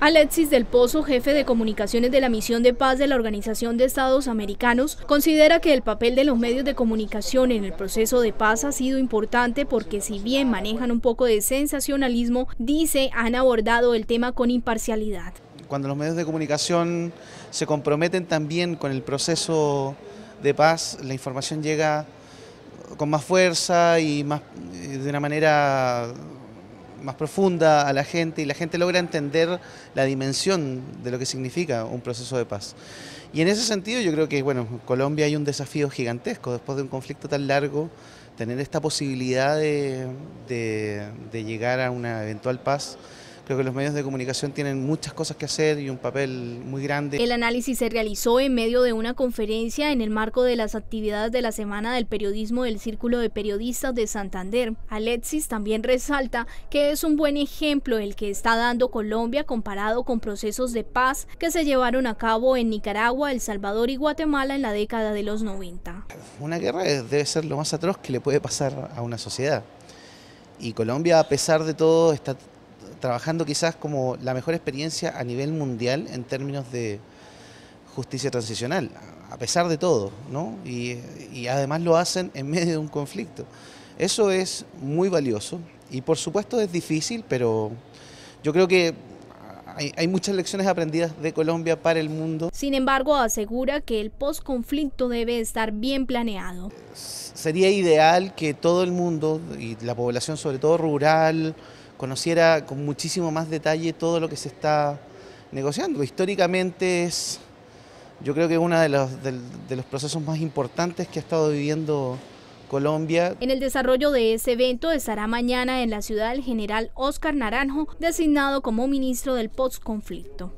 Alexis del Pozo, jefe de comunicaciones de la Misión de Paz de la Organización de Estados Americanos, considera que el papel de los medios de comunicación en el proceso de paz ha sido importante porque si bien manejan un poco de sensacionalismo, dice, han abordado el tema con imparcialidad. Cuando los medios de comunicación se comprometen también con el proceso de paz, la información llega con más fuerza y más, de una manera más profunda a la gente y la gente logra entender la dimensión de lo que significa un proceso de paz. Y en ese sentido yo creo que, bueno, en Colombia hay un desafío gigantesco después de un conflicto tan largo, tener esta posibilidad de llegar a una eventual paz Creo que los medios de comunicación tienen muchas cosas que hacer y un papel muy grande. El análisis se realizó en medio de una conferencia en el marco de las actividades de la Semana del Periodismo del Círculo de Periodistas de Santander. Alexis también resalta que es un buen ejemplo el que está dando Colombia comparado con procesos de paz que se llevaron a cabo en Nicaragua, El Salvador y Guatemala en la década de los 90. Una guerra debe ser lo más atroz que le puede pasar a una sociedad. Y Colombia, a pesar de todo, está trabajando quizás como la mejor experiencia a nivel mundial en términos de justicia transicional, a pesar de todo, ¿no? Y, y además lo hacen en medio de un conflicto. Eso es muy valioso y por supuesto es difícil, pero yo creo que hay, muchas lecciones aprendidas de Colombia para el mundo. Sin embargo, asegura que el posconflicto debe estar bien planeado. Sería ideal que todo el mundo, y la población sobre todo rural, conociera con muchísimo más detalle todo lo que se está negociando. Históricamente es, yo creo que uno de los, de los procesos más importantes que ha estado viviendo Colombia. En el desarrollo de ese evento estará mañana en la ciudad el general Oscar Naranjo, designado como ministro del postconflicto.